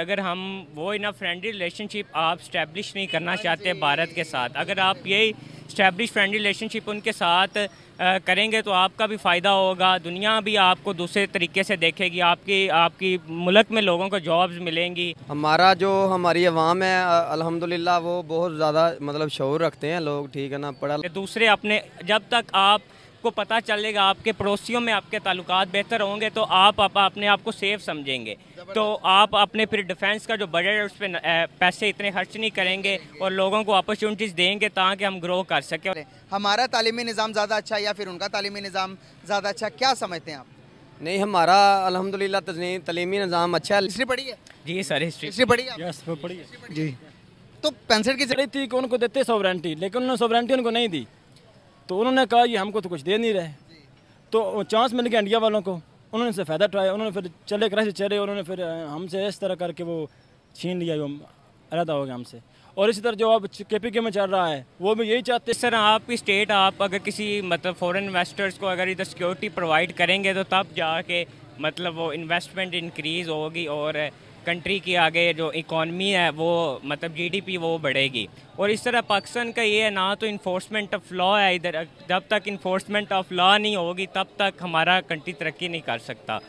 अगर हम वो इना फ्रेंडली रिलेशनशिप आप स्टैब्लिश नहीं करना हाँ चाहते भारत के साथ अगर आप यही स्टैब्लिश फ्रेंडली रिलेशनशिप उनके साथ करेंगे तो आपका भी फ़ायदा होगा दुनिया भी आपको दूसरे तरीके से देखेगी आपकी आपकी मुल्क में लोगों को जॉब्स मिलेंगी हमारा जो हमारी आवाम है अल्हम्दुलिल्लाह वो बहुत ज़्यादा मतलब शौर रखते हैं लोग ठीक है ना पढ़ा दूसरे अपने जब तक आप आपको पता चलेगा आपके पड़ोसियों में आपके ताल्लुकात बेहतर होंगे तो आप, अपने आप को सेफ समझेंगे तो आप अपने फिर डिफेंस का जो बजट है उस पर पैसे इतने खर्च नहीं करेंगे और लोगों को अपॉर्चुनिटीज़ देंगे ताकि हम ग्रो कर सकें हमारा तालीमी निज़ाम ज़्यादा अच्छा या फिर उनका तालीमी निज़ाम ज़्यादा अच्छा क्या समझते हैं आप नहीं हमारा अलहमदिल्ला तलीमी निज़ाम अच्छा हिस्ट्री पढ़ी है जी सर हिस्ट्री हिस्ट्री पढ़ी है जी तो पेंसिल की थी कि उनको देते सोवरेंटी लेकिन उन्होंने सोवरेंटी उनको नहीं दी तो उन्होंने कहा ये हमको तो कुछ दे नहीं रहे तो चांस मिल गया इंडिया वालों को उन्होंने से फ़ायदा उठाया उन्होंने फिर चले कराची चले उन्होंने फिर हमसे इस तरह करके वो छीन लिया जो अलहदा हो गया हमसे और इसी तरह जो अब के पी के में चल रहा है वो भी यही चाहते हैं तो सर आपकी स्टेट आप अगर किसी मतलब फॉरेन इन्वेस्टर्स को अगर इधर सिक्योरिटी प्रोवाइड करेंगे तो तब जाके मतलब वो इन्वेस्टमेंट इंक्रीज़ होगी और कंट्री की आगे जो इकॉनमी है वो मतलब जीडीपी वो बढ़ेगी और इस तरह पाकिस्तान का ये है ना तो इन्फोर्समेंट ऑफ लॉ है इधर जब तक इन्फोर्समेंट ऑफ लॉ नहीं होगी तब तक हमारा कंट्री तरक्की नहीं कर सकता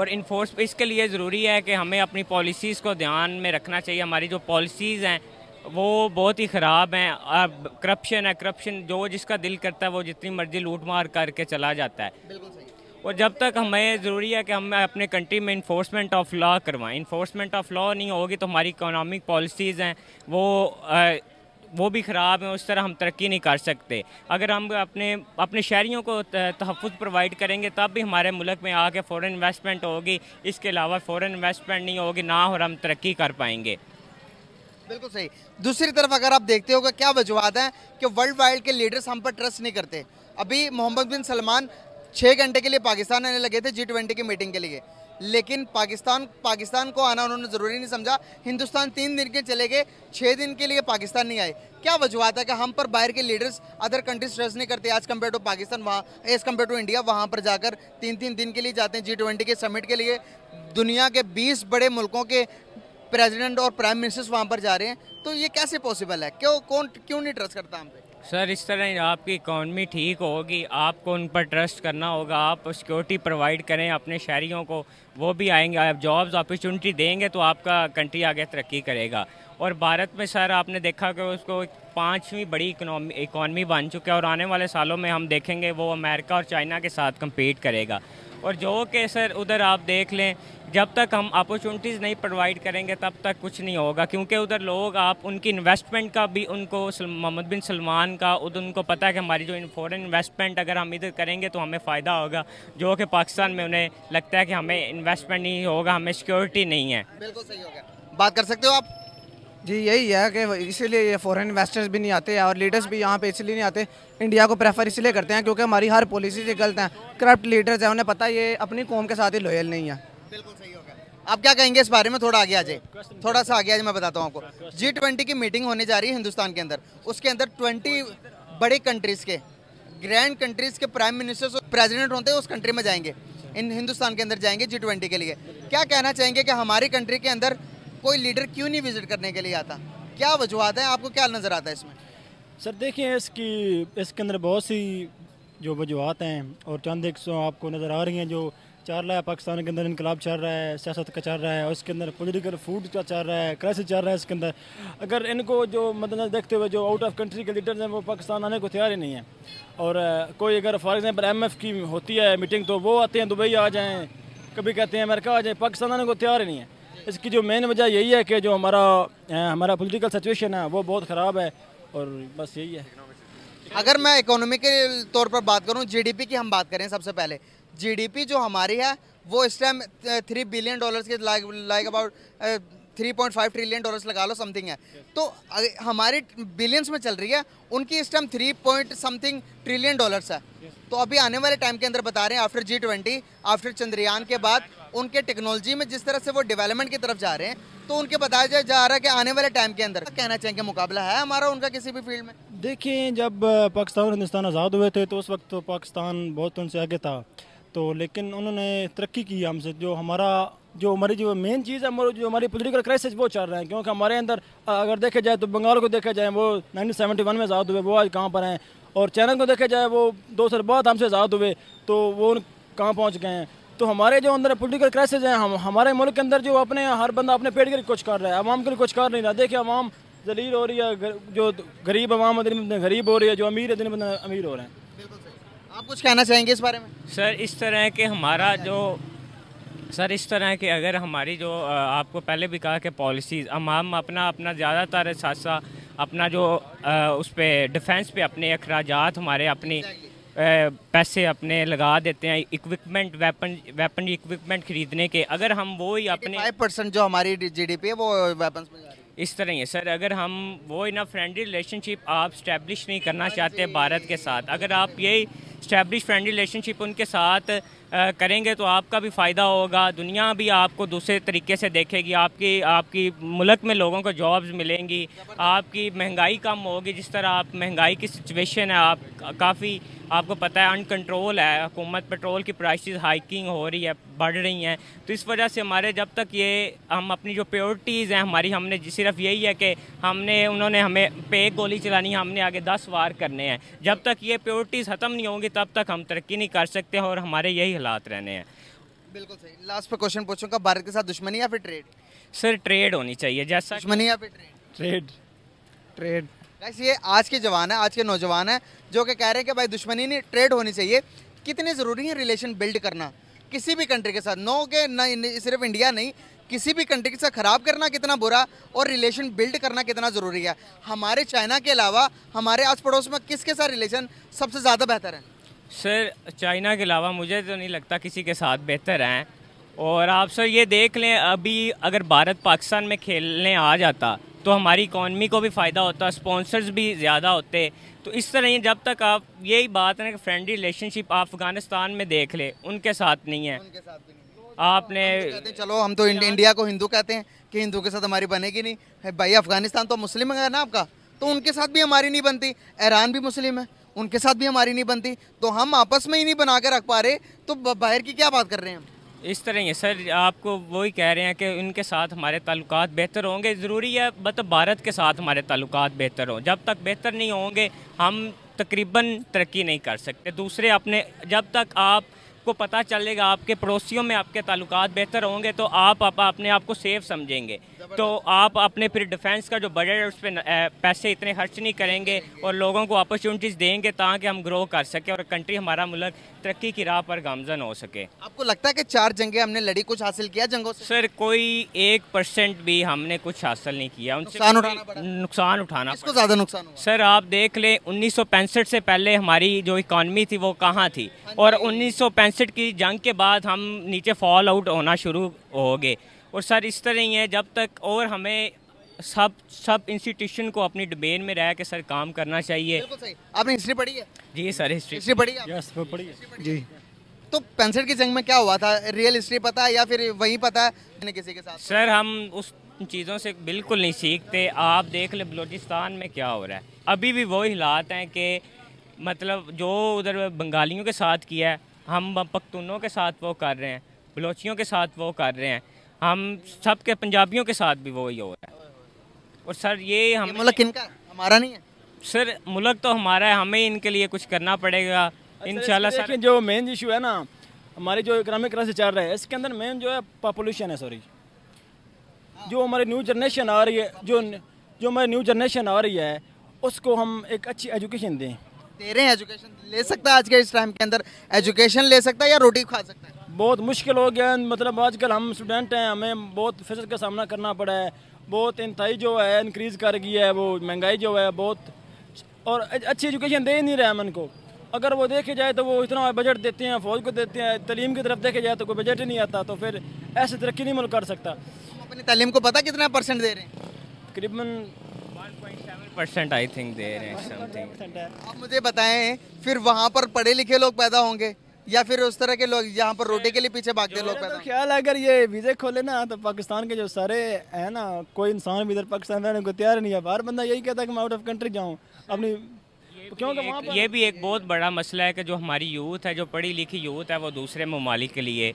और इन्फोर्स इसके लिए ज़रूरी है कि हमें अपनी पॉलिसीज़ को ध्यान में रखना चाहिए हमारी जो पॉलिसीज़ हैं वो बहुत ही ख़राब हैं करप्शन है करप्शन जो जिसका दिल करता है वो जितनी मर्ज़ी लूट मार करके चला जाता है और जब तक हमें ज़रूरी है कि हम अपने कंट्री में इन्फोर्समेंट ऑफ लॉ करवाएं इन्फोर्समेंट ऑफ लॉ नहीं होगी तो हमारी इकोनॉमिक पॉलिसीज़ हैं वो आ, वो भी ख़राब हैं उस तरह हम तरक्की नहीं कर सकते अगर हम अपने अपने शहरीों को तहफ़ प्रोवाइड करेंगे तब भी हमारे मुल्क में आके फ़ॉरन इन्वेस्टमेंट होगी इसके अलावा फ़ॉरन इन्वेस्टमेंट नहीं होगी ना और हम तरक्की कर पाएंगे बिल्कुल सही दूसरी तरफ अगर आप देखते हो क्या वजुहत हैं कि वर्ल्ड वाइड के लीडर्स हम पर ट्रस्ट नहीं करते अभी मोहम्मद बिन सलमान छः घंटे के लिए पाकिस्तान आने लगे थे जी ट्वेंटी की मीटिंग के लिए लेकिन पाकिस्तान पाकिस्तान को आना उन्होंने ज़रूरी नहीं समझा हिंदुस्तान तीन दिन के चले गए छः दिन के लिए पाकिस्तान नहीं आए क्या वजूहत है कि हम पर बाहर के लीडर्स अदर कंट्रीज ट्रस्ट नहीं करते आज कम्पेयर टू पाकिस्तान वहाँ एज़ कम्पेयर टू इंडिया वहाँ पर जाकर तीन तीन दिन के लिए जाते हैं जी ट्वेंटी के समिट के लिए दुनिया के बीस बड़े मुल्कों के प्रेजिडेंट और प्राइम मिनिस्टर्स वहाँ पर जा रहे हैं तो ये कैसे पॉसिबल है क्यों कौन क्यों नहीं ट्रस्ट करता हम पे सर इस तरह आपकी इकॉनमी ठीक होगी आपको उन पर ट्रस्ट करना होगा आप सिक्योरिटी प्रोवाइड करें अपने शहरीों को वो भी आएंगे आप जॉब्स अपॉर्चुनिटी देंगे तो आपका कंट्री आगे तरक्की करेगा और भारत में सर आपने देखा कि उसको पाँचवीं बड़ी इकनॉमी इकॉनमी बन चुका है और आने वाले सालों में हम देखेंगे वो अमेरिका और चाइना के साथ कम्पीट करेगा और जो के सर उधर आप देख लें जब तक हम अपॉर्चुनिटीज़ नहीं प्रोवाइड करेंगे तब तक कुछ नहीं होगा क्योंकि उधर लोग आप उनकी इन्वेस्टमेंट का भी उनको मोहम्मद बिन सलमान का उधर उनको पता है कि हमारी जो फॉरेन इन्वेस्टमेंट अगर हम इधर करेंगे तो हमें फ़ायदा होगा जो कि पाकिस्तान में उन्हें लगता है कि हमें इन्वेस्टमेंट नहीं होगा हमें सिक्योरिटी नहीं है बिल्कुल सही होगा बात कर सकते हो आप जी यही है कि इसीलिए ये फॉरेन इन्वेस्टर्स भी नहीं आते और लीडर्स भी यहाँ पे इसलिए नहीं आते इंडिया को प्रेफर इसलिए करते हैं क्योंकि हमारी हर पॉलिसी से गलत हैं करप्ट लीडर्स हैं उन्हें पता ये अपनी कौम के साथ ही लॉयल नहीं है बिल्कुल सही होगा आप क्या कहेंगे इस बारे में थोड़ा आगे आ जाए थोड़ा सा आगे आज मैं बताता हूँ आपको जी ट्वेंटी की मीटिंग होने जा रही है हिंदुस्तान के अंदर उसके अंदर ट्वेंटी बड़े कंट्रीज़ के ग्रैंड कंट्रीज़ के प्राइम मिनिस्टर्स और प्रेजिडेंट होते हैं उस कंट्री में जाएंगे इन हिंदुस्तान के अंदर जाएंगे जी ट्वेंटी के लिए क्या कहना चाहेंगे कि हमारी कंट्री के अंदर कोई लीडर क्यों नहीं विजिट करने के लिए आता क्या वजूहत है आपको क्या नज़र आता है इसमें सर देखिए इसकी इसके अंदर बहुत सी जो वजूहत हैं और चंद एक सौ आपको नज़र आ रही हैं जो चल रहा है पाकिस्तान के अंदर इनकलाब चल रहा है सियासत का चल रहा है और इसके अंदर पोलिटिकल फूड का चल रहा है क्राइसिस चल रहा है इसके अंदर अगर इनको जो मदनजर देखते हुए जो आउट ऑफ कंट्री के लीडर्स हैं वो पाकिस्तान आने को तैयार ही नहीं है और कोई अगर फॉर एग्जाम्पल एम एफ की होती है मीटिंग तो वो आते हैं दुबई आ जाएँ कभी कहते हैं अमेरिका आ जाए पाकिस्तान आने को तैयार ही नहीं है इसकी जो मेन वजह यही है कि जो हमारा हमारा पोलिटिकल सिचुएशन है वो बहुत ख़राब है और बस यही है अगर मैं इकोनॉमी के तौर पर बात करूँ जीडीपी की हम बात करें सबसे पहले जीडीपी जो हमारी है वो इस टाइम थ्री बिलियन डॉलर्स के like like about three point five trillion dollars लगा लो समथिंग है तो हमारी बिलियंस में चल रही है उनकी इस time three point something trillion dollars है तो अभी आने वाले टाइम के अंदर बता रहे हैं after G twenty after Chandrayaan के बाद उनके टेक्नोलॉजी में जिस तरह से वो डेवलपमेंट की तरफ जा रहे हैं तो उनके बताया जा रहा है कि आने वाले टाइम के अंदर कहना चाहेंगे मुकाबला है हमारा उनका किसी भी फील्ड में देखिए जब पाकिस्तान और हिंदुस्तान आज़ाद हुए थे तो उस वक्त तो पाकिस्तान बहुत उनसे आगे था तो लेकिन उन्होंने तरक्की की हमसे जो हमारा जो हमारी जो मेन चीज़ है हमारे जो हमारी पोलिटिकल क्राइसिस वो चल रहे हैं क्योंकि हमारे अंदर अगर देखा जाए तो बंगाल को देखा जाए वो 1971 में आज़ाद हुए वो आज कहाँ पर हैं और चैनल को देखा जाए वो दो साल बाद हमसे आज़ाद हुए तो वो कहाँ पहुँच गए हैं तो हमारे जो अंदर पोलिटिकल क्राइसिस हैं हम हमारे मुल्क के अंदर जो अपने हर बंदा अपने पेट के लिए कुछ कर रहा है आवाम के लिए कुछ कर नहीं रहा देखिए आवाम जलील हो रही है गर, जो गरीब आवाम दिन गरीब हो रही है जो अमीर है दिन बंद अमीर हो रहे हैं आप कुछ कहना चाहेंगे इस बारे में सर इस तरह के हमारा जो सर इस तरह की अगर हमारी जो आपको पहले भी कहा कि पॉलिसीज़ हम हम अपना अपना ज़्यादातर साथ अपना जो उस पर डिफेंस पे अपने अखराज हमारे अपनी पैसे अपने लगा देते हैं इक्विपमेंट वेपन वेपन इक्विपमेंट खरीदने के अगर हम वो ही अपने परसेंट जो हमारी जीडीपी है वो वेपन इस तरह ही है सर अगर हम वो इना फ्रेंडली रिलेशनशिप आप स्टैब्लिश नहीं करना हाँ चाहते भारत के साथ अगर आप यही स्टैब्लिश फ्रेंडली रिलेशनशिप उनके साथ आ, करेंगे तो आपका भी फ़ायदा होगा दुनिया भी आपको दूसरे तरीके से देखेगी आपकी आपकी मुल्क में लोगों को जॉब्स मिलेंगी आपकी महंगाई कम होगी जिस तरह आप महंगाई की सिचुएशन है आप काफ़ी आपको पता है अनकंट्रोल है हुकूमत पेट्रोल की प्राइसेस हाइकिंग हो रही है बढ़ रही हैं तो इस वजह से हमारे जब तक ये हम अपनी जो प्योरिटीज़ हैं हमारी हमने सिर्फ यही है कि हमने उन्होंने हमें पे गोली चलानी है हमने आगे दस वार करने हैं जब तक ये प्योरिटीज़ ख़त्म नहीं होंगी तब तक हम तरक्की नहीं कर सकते और हमारे यही हालात रहने हैं बिल्कुल सही लास्ट पर क्वेश्चन पूछूंगा भारत के साथ दुश्मनी या फिर ट्रेड सर ट्रेड होनी चाहिए जैसा दुश्मनी या फिर ट्रेड ट्रेड ट्रेड ये आज के जवान है आज के नौजवान है जो कि कह रहे हैं कि भाई दुश्मनी नहीं ट्रेड होनी चाहिए कितनी ज़रूरी है रिलेशन बिल्ड करना किसी भी कंट्री के साथ नो के न सिर्फ इंडिया नहीं किसी भी कंट्री के साथ ख़राब करना कितना बुरा और रिलेशन बिल्ड करना कितना ज़रूरी है हमारे चाइना के अलावा हमारे आस पड़ोस में किसके साथ रिलेशन सबसे ज़्यादा बेहतर है सर चाइना के अलावा मुझे तो नहीं लगता किसी के साथ बेहतर है और आप सर ये देख लें अभी अगर भारत पाकिस्तान में खेलने आ जाता तो हमारी इकॉनमी को भी फ़ायदा होता स्पॉन्सर्स भी ज़्यादा होते तो इस तरह ही जब तक आप यही बात है कि फ्रेंडली रिलेशनशिप अफगानिस्तान में देख ले उनके साथ नहीं है आपने कहते चलो हम तो इंडिया को हिंदू कहते हैं कि हिंदू के साथ हमारी बनेगी नहीं भाई अफगानिस्तान तो मुस्लिम है ना आपका तो उनके साथ भी हमारी नहीं बनती ईरान भी मुस्लिम है उनके साथ भी हमारी नहीं बनती तो हम आपस में ही नहीं बना के रख पा रहे तो बाहर की क्या बात कर रहे हैं हम इस तरह ही सर आपको वही कह रहे हैं कि उनके साथ हमारे ताल्लुक बेहतर होंगे ज़रूरी है मतलब भारत के साथ हमारे ताल्लुक बेहतर हों जब तक बेहतर नहीं होंगे हम तकरीबन तरक्की नहीं कर सकते दूसरे अपने जब तक आप आपको पता चलेगा आपके पड़ोसियों में आपके ताल्लुक बेहतर होंगे तो आप, अपने आप को सेफ समझेंगे तो आप अपने फिर डिफेंस का जो बजट है उस पर पैसे इतने खर्च नहीं करेंगे और लोगों को अपॉर्चुनिटीज़ देंगे ताकि हम ग्रो कर सकें और कंट्री हमारा मुल्क तरक्की की राह पर गामजन हो सके आपको लगता है कि चार जंगे हमने लड़ी कुछ हासिल किया जंगों से सर कोई एक परसेंट भी हमने कुछ हासिल नहीं किया उनसे नुकसान उठाना नुकसान उठाना इसको ज़्यादा नुकसान सर आप देख ले उन्नीस से पहले हमारी जो इकॉनमी थी वो कहाँ थी हाँ और उन्नीस सनसेट की जंग के बाद हम नीचे फॉल आउट होना शुरू हो गए और सर इस तरह ही है जब तक और हमें सब सब इंस्टीट्यूशन को अपनी डोमेन में रह के सर काम करना चाहिए आपने हिस्ट्री पढ़ी है जी सर हिस्ट्री हिस्ट्री पढ़ी है पढ़ी है जी तो पेंसिल की जंग में क्या हुआ था रियल हिस्ट्री पता है या फिर वही पता है किसी के साथ सर हम उस चीज़ों से बिल्कुल नहीं सीखते आप देख ले बलोचिस्तान में क्या हो रहा है अभी भी वही हालात हैं कि मतलब जो उधर बंगालियों के साथ किया है हम पख्तूनों के साथ वो कर रहे हैं बलोचियों के साथ वो कर रहे हैं हम सब के पंजाबियों के साथ भी वही हो रहा है और सर ये हम मुल्क इनका हमारा नहीं है सर मुल्क तो हमारा है हमें इनके लिए कुछ करना पड़ेगा अच्छा, इन सर जो मेन इशू है ना हमारी जो इकोनॉमिक क्राइसिस चल रहा है इसके अंदर मेन जो है पॉपुलेशन है सॉरी हाँ। जो हमारी न्यू जनरेशन आ रही है जो जो हमारी न्यू जनरेशन आ रही है उसको हम एक अच्छी एजुकेशन दें दे रहे हैं एजुकेशन ले सकता है आज के इस टाइम के अंदर एजुकेशन ले सकता है या रोटी खा सकता है बहुत मुश्किल हो गया मतलब आजकल हम स्टूडेंट हैं हमें बहुत फसल का सामना करना पड़ा है बहुत इंतई जो है इंक्रीज़ कर गई है वो महंगाई जो है बहुत और अच्छी एजुकेशन दे ही नहीं रहा है मन को अगर वो देखे जाए तो वो इतना बजट देते हैं फौज को देते हैं तलीम की तरफ देखे जाए तो कोई बजट ही नहीं आता तो फिर ऐसे तरक्की नहीं मुल्क कर सकता अपनी तलीम को पता कितना परसेंट दे रहे हैं तकरीबन परसेंट आई थिंक दे रहे हैं समथिंग आप मुझे बताएं फिर वहाँ पर पढ़े लिखे लोग पैदा होंगे या फिर उस तरह के लोग यहाँ पर रोटी के लिए पीछे भागते लोग पैदा तो ख्याल अगर ये वीज़े खोले ना तो पाकिस्तान के जो सारे है ना कोई इंसान भी इधर पाकिस्तान रहने को तैयार नहीं है बाहर बंदा यही कहता है कि मैं आउट ऑफ कंट्री जाऊँ अपनी क्योंकि वहाँ पर ये भी एक बहुत बड़ा मसला है कि जो हमारी यूथ है जो पढ़ी लिखी यूथ है वो दूसरे ममालिक के लिए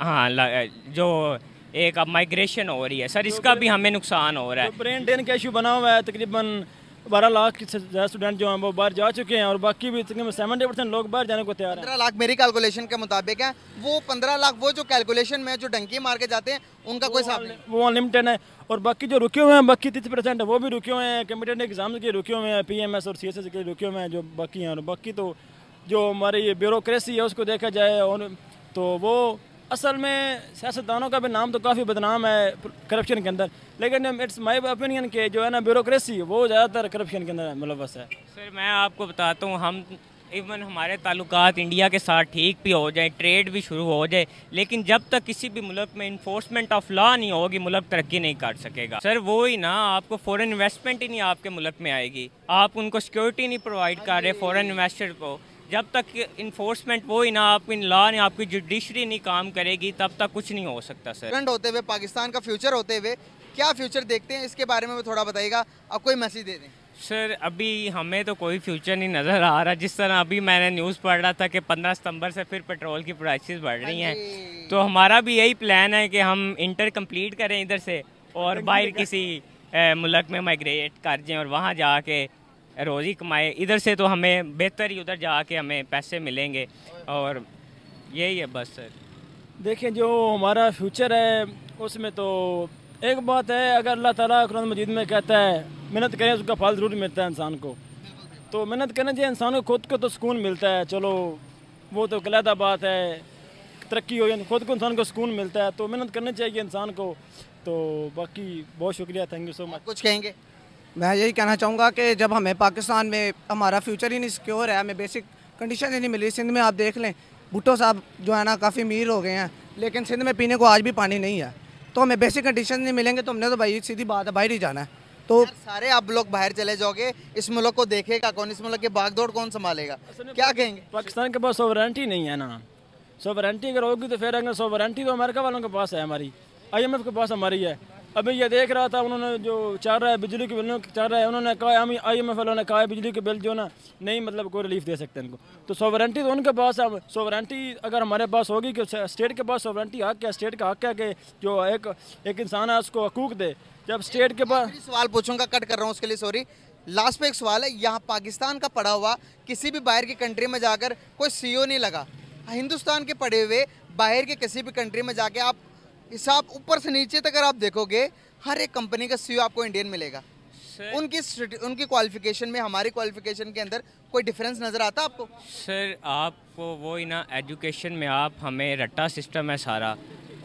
हाँ जो एक अब माइग्रेशन हो रही है सर इसका भी हमें नुकसान हो रहा है ब्रेन ड्रेन का इशू बना हुआ है तकरीबन बारह लाख ज़्यादा स्टूडेंट जो हैं वो बाहर जा चुके हैं और बाकी भी तकरीबन सेवेंटी परसेंट लोग बाहर जाने को तैयार हैं पंद्रह लाख मेरी कैलकुलेशन के मुताबिक है वो पंद्रह लाख वो जो कैलकुलेशन में जो डंकी मार के जाते हैं उनका कोई साफ नहीं वो अनलिमिटेड है और बाकी जो रुके हुए हैं बाकी तीस परसेंट वो भी रुके हुए हैं कम्पिटेटिव एग्जाम के रुके हुए हैं पी एम एस और सी एस एस के रुके हुए हैं जो बाकी हैं और बाकी तो जो हमारी ये ब्यूरोक्रेसी है उसको देखा जाए और तो वो असल में सियासतदानों का भी नाम तो काफ़ी बदनाम है करप्शन के अंदर लेकिन इट्स माई ओपिनियन के जो है ना ब्यूरोसी वो ज़्यादातर करप्शन के अंदर मुलवस है सर मैं आपको बताता हूँ हम इवन हमारे ताल्लुकात इंडिया के साथ ठीक भी हो जाए ट्रेड भी शुरू हो जाए लेकिन जब तक किसी भी मुल्क में इन्फोर्समेंट ऑफ लॉ नहीं होगी मुल्क तरक्की नहीं कर सकेगा सर वो ही ना आपको फॉरेन इन्वेस्टमेंट ही नहीं आपके मुल्क में आएगी आप उनको सिक्योरिटी नहीं प्रोवाइड कर रहे फॉरेन इन्वेस्टर को जब तक इन्फोर्समेंट वो ही ना आपकी लॉ ने आपकी जुडिशरी नहीं काम करेगी तब तक कुछ नहीं हो सकता सर फ्रेंड होते हुए पाकिस्तान का फ्यूचर होते हुए क्या फ्यूचर देखते हैं इसके बारे में भी थोड़ा बताइएगा आप कोई मैसेज दे दें सर अभी हमें तो कोई फ्यूचर नहीं नज़र आ रहा जिस तरह अभी मैंने न्यूज़ पढ़ रहा था कि 15 सितंबर से फिर पेट्रोल की प्राइसेस बढ़ रही हैं हाँ तो हमारा भी यही प्लान है कि हम इंटर कंप्लीट करें इधर से और बाहर किसी मुल्क में माइग्रेट कर जाएँ और वहाँ जाके रोज़ी कमाए इधर से तो हमें बेहतर ही उधर जा के हमें पैसे मिलेंगे और यही है बस सर देखिए जो हमारा फ्यूचर है उसमें तो एक बात है अगर अल्लाह ताला कुरान मजीद में कहता है मेहनत करें उसका फल ज़रूर मिलता है इंसान को तो मेहनत करना चाहिए इंसान को खुद को तो सुकून मिलता है चलो वो तो गलदा बात है तरक्की हो गई खुद को इंसान को सुकून मिलता है तो मेहनत करनी चाहिए इंसान को तो बाकी बहुत शुक्रिया थैंक यू सो मच कुछ कहेंगे मैं यही कहना चाहूँगा कि जब हमें पाकिस्तान में हमारा फ्यूचर ही नहीं सिक्योर है हमें बेसिक कंडीशन ही नहीं मिली सिंध में आप देख लें भुट्टो साहब जो है ना काफ़ी अमीर हो गए हैं लेकिन सिंध में पीने को आज भी पानी नहीं है तो हमें बेसिक कंडीशन नहीं मिलेंगे तो हमने तो भाई सीधी बात है बाहर ही जाना है तो सारे आप लोग बाहर चले जाओगे इस मुल्क को देखेगा कौन इस मुल्क की भागदौड़ कौन संभालेगा क्या कहेंगे पाकिस्तान के पास सोवरेंटी नहीं है ना सोवरेंटी अगर होगी तो फिर अगर सोवरेंटी तो अमेरिका वालों के पास है हमारी आई के पास हमारी है अभी ये देख रहा था उन्होंने जो चल रहा है बिजली के बिलों चल रहा है उन्होंने कहा हम आई एम एफ वालों ने कहा है बिजली के बिल जो ना नहीं मतलब कोई रिलीफ दे सकते इनको तो सॉवरेंटी तो उनके पास है सॉवरेंटी अगर हमारे पास होगी कि स्टेट के पास सॉवरेंटी हक है स्टेट का हक है कि जो एक एक इंसान है उसको हकूक दे जब स्टेट के पास सवाल पूछूंगा कट कर रहा हूँ उसके लिए सॉरी लास्ट पे एक सवाल है यहाँ पाकिस्तान का पड़ा हुआ किसी भी बाहर की कंट्री में जाकर कोई सी e नहीं लगा हिंदुस्तान के पड़े हुए बाहर के किसी भी कंट्री में जाके आप इस आप ऊपर से नीचे तक अगर आप देखोगे हर एक कंपनी का सीईओ e आपको इंडियन मिलेगा सर, उनकी उनकी क्वालिफिकेशन में हमारी क्वालिफिकेशन के अंदर कोई डिफरेंस नज़र आता आपको सर आपको वो ही ना एजुकेशन में आप हमें रट्टा सिस्टम है सारा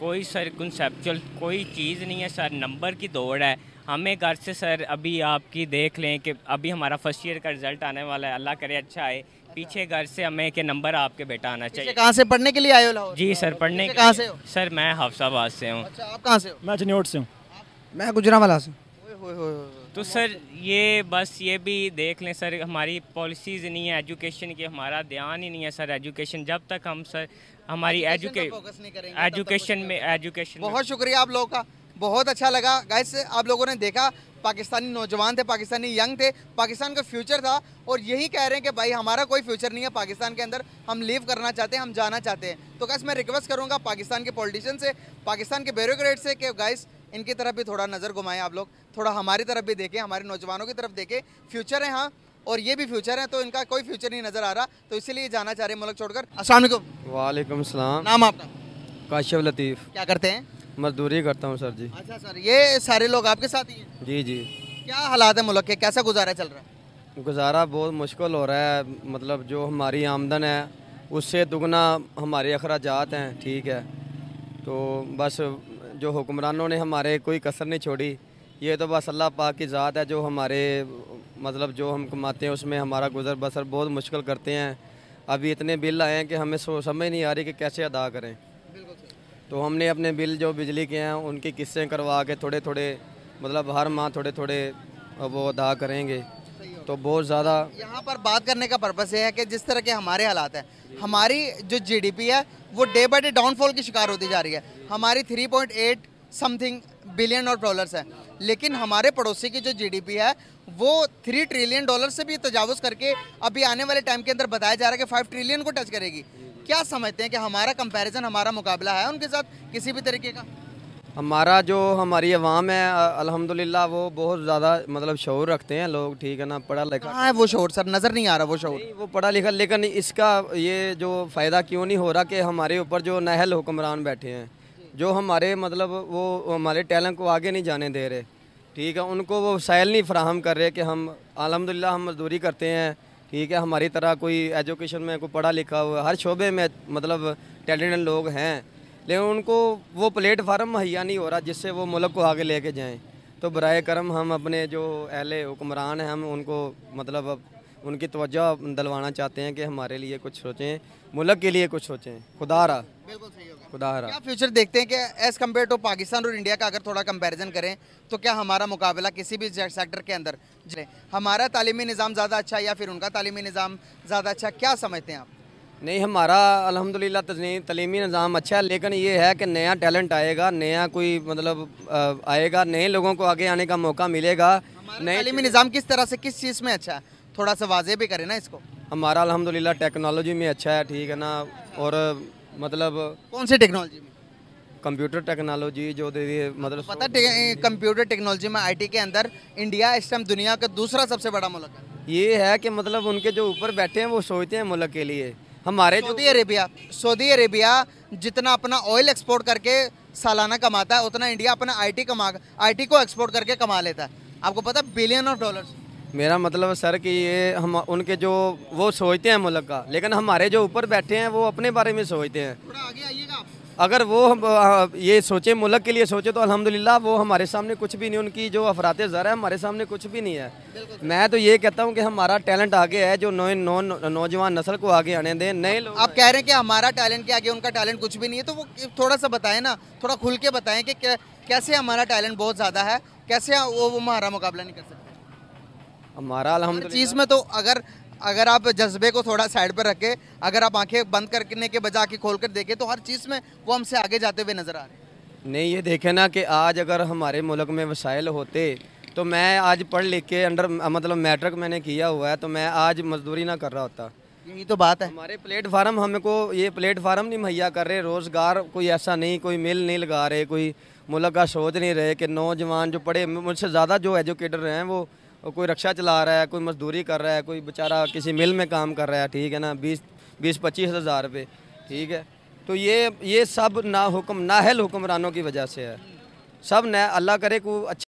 कोई सर कंसेप्चुअल कोई चीज़ नहीं है सर नंबर की दौड़ है हमें घर से सर अभी आपकी देख लें कि अभी हमारा फर्स्ट ईयर का रिज़ल्ट आने वाला है अल्लाह करे अच्छा आए पीछे घर से हमें के नंबर आपके बेटा आना चाहिए कहाँ से पढ़ने के लिए आयो लाहौर जी सर पढ़ने के कहाँ से हो सर मैं हफ्साबाद से हूँ अच्छा आप कहाँ से हो मैं जनियोट से हूँ मैं गुजरावाला से तो सर ये बस ये भी देख लें सर हमारी पॉलिसीज़ नहीं है एजुकेशन की हमारा ध्यान ही नहीं है सर एजुकेशन जब तक हम सर हमारी एजुके एजुकेशन में एजुकेशन बहुत शुक्रिया आप लोगों का बहुत अच्छा लगा गाइस आप लोगों ने देखा पाकिस्तानी नौजवान थे पाकिस्तानी यंग थे पाकिस्तान का फ्यूचर था और यही कह रहे हैं कि भाई हमारा कोई फ्यूचर नहीं है पाकिस्तान के अंदर हम लीव करना चाहते हैं हम जाना चाहते हैं तो गैस मैं रिक्वेस्ट करूँगा पाकिस्तान के पॉलिटिशन से पाकिस्तान के ब्यूरोक्रेट से कि गाइस इनकी तरफ भी थोड़ा नज़र घुमाएं आप लोग थोड़ा हमारी तरफ भी देखें हमारे नौजवानों की तरफ देखें फ्यूचर है हाँ और ये भी फ्यूचर है तो इनका कोई फ्यूचर नहीं नज़र आ रहा तो इसीलिए जाना चाह रहे मुल्क छोड़कर असल वालेकुम नाम आपका काशिफ लतीफ़ क्या करते हैं मजदूरी करता हूँ सर जी अच्छा सर ये सारे लोग आपके साथ ही हैं जी जी क्या हालात है मुल्क के कैसा गुजारा चल रहा है गुजारा बहुत मुश्किल हो रहा है मतलब जो हमारी आमदन है उससे दुगना हमारे अखराज हैं ठीक है तो बस जो हुक्मरानों ने हमारे कोई कसर नहीं छोड़ी ये तो बस अल्लाह पाक की ज़ात है जो हमारे मतलब जो हम कमाते हैं उसमें हमारा गुजर बसर बहुत मुश्किल करते हैं अभी इतने बिल आए हैं कि हमें समझ नहीं आ रही कि कैसे अदा करें तो हमने अपने बिल जो बिजली के हैं उनकी किस्से करवा के थोड़े थोड़े मतलब हर माह थोड़े थोड़े वो अदा करेंगे तो बहुत ज़्यादा यहाँ पर बात करने का पर्पज़ ये है कि जिस तरह के हमारे हालात हैं हमारी जो जीडीपी है वो डे बाई डे डाउनफॉल की शिकार होती जा रही है हमारी 3.8 समथिंग बिलियन और डॉलर्स है लेकिन हमारे पड़ोसी की जो जीडीपी है वो थ्री ट्रिलियन डॉलर से भी तजावज़ करके अभी आने वाले टाइम के अंदर बताया जा रहा है कि फाइव ट्रिलियन को टच करेगी क्या समझते हैं कि हमारा कंपैरिजन हमारा मुकाबला है उनके साथ किसी भी तरीके का हमारा जो हमारी आवाम है अल्हम्दुलिल्लाह वो बहुत ज़्यादा मतलब शौर रखते हैं लोग ठीक है ना पढ़ा लिखा हाँ वो शोर सर नज़र नहीं आ रहा वो शौर वो पढ़ा लिखा लेकिन इसका ये जो फ़ायदा क्यों नहीं हो रहा कि हमारे ऊपर जो नहल हुक्मरान बैठे हैं जो हमारे मतलब वो हमारे टैलेंट को आगे नहीं जाने दे रहे ठीक है उनको वो वसाइल नहीं फ्राहम कर रहे कि हम अलहमदिल्ला हम मजदूरी करते हैं ठीक है हमारी तरह कोई एजुकेशन में कोई पढ़ा लिखा हुआ हर शोबे में मतलब टैलेंटेड लोग हैं लेकिन उनको वो प्लेटफार्म मुहैया नहीं हो रहा जिससे वो मुल्क को आगे लेके जाएं तो बर करम हम अपने जो अहल हुक्मरान हैं हम उनको मतलब उनकी तवज्जो दिलवाना चाहते हैं कि हमारे लिए कुछ सोचें मुल्क के लिए कुछ सोचें खुदा रहा बिल्कुल सही होगा खुदा रहा क्या फ्यूचर देखते हैं कि एज़ कम्पेयर टू पाकिस्तान और इंडिया का अगर थोड़ा कंपेरिजन करें तो क्या हमारा मुकाबला किसी भी सेक्टर के अंदर हमारा तालीमी निज़ाम ज़्यादा अच्छा या फिर उनका तालीमी निज़ाम ज़्यादा अच्छा क्या समझते हैं आप नहीं हमारा अल्हम्दुलिल्लाह तलीमी निज़ाम अच्छा है लेकिन ये है कि नया टैलेंट आएगा नया कोई मतलब आएगा नए लोगों को आगे आने का मौका मिलेगा नए तलीमी निज़ाम किस तरह से किस चीज़ में अच्छा है थोड़ा सा वाजे भी करें ना इसको हमारा अलहमदिल्ला टेक्नोलॉजी में अच्छा है ठीक है ना और मतलब कौन सी टेक्नोलॉजी में कंप्यूटर टेक्नोलॉजी जो दे दी मतलब पता कंप्यूटर टेक्नोलॉजी में आईटी के अंदर इंडिया इस टाइम दुनिया का दूसरा सबसे बड़ा मुल्क है ये है कि मतलब उनके जो ऊपर बैठे हैं वो सोचते हैं मुल्क के लिए हमारे सऊदी अरेबिया सऊदी अरेबिया जितना अपना ऑयल एक्सपोर्ट करके सालाना कमाता है उतना इंडिया अपना टी कमा को एक्सपोर्ट करके कमा लेता है आपको पता बिलियन ऑफ डॉलर्स मेरा मतलब सर कि ये हम उनके जो वो सोचते हैं मुल्क का लेकिन हमारे जो ऊपर बैठे हैं वो अपने बारे में सोचते हैं थोड़ा आगे आइएगा अगर वो हम ये सोचे मुल्क के लिए सोचे तो अल्हम्दुलिल्लाह वो हमारे सामने कुछ भी नहीं उनकी जो अफरात ज़र है हमारे सामने कुछ भी नहीं है मैं तो ये कहता हूँ कि हमारा टैलेंट आगे है जो नौ नौ नौजवान नस्ल को आगे आने दें नए लोग आप कह रहे हैं कि हमारा टैलेंट के आगे उनका टैलेंट कुछ भी नहीं है तो वो थोड़ा सा बताएं ना थोड़ा खुल के बताएं कि कैसे हमारा टैलेंट बहुत ज़्यादा है कैसे वो हमारा मुकाबला नहीं कर सकते हमारा हम चीज़ में तो अगर अगर आप जज्बे को थोड़ा साइड पर रखें अगर आप आंखें बंद करने के बजा के खोल कर देखें तो हर चीज़ में वो हमसे आगे जाते हुए नज़र आ रहे हैं नहीं ये देखें ना कि आज अगर हमारे मुल्क में वसाइल होते तो मैं आज पढ़ लिख के अंडर मतलब मैट्रिक मैंने किया हुआ है तो मैं आज मजदूरी ना कर रहा होता यही तो बात है हमारे प्लेटफार्म हमको ये प्लेटफार्म नहीं मुहैया कर रहे रोज़गार कोई ऐसा नहीं कोई मिल नहीं लगा रहे कोई मुल्क का सोच नहीं रहे कि नौजवान जो पढ़े मुझसे ज़्यादा जो एजुकेटर हैं वो और कोई रक्षा चला रहा है कोई मजदूरी कर रहा है कोई बेचारा किसी मिल में काम कर रहा है ठीक है ना बीस बीस पच्चीस हज़ार रुपये ठीक है तो ये ये सब ना हुक्म नाहल हुक्मरानों की वजह से है सब न अल्लाह करे को अच्छा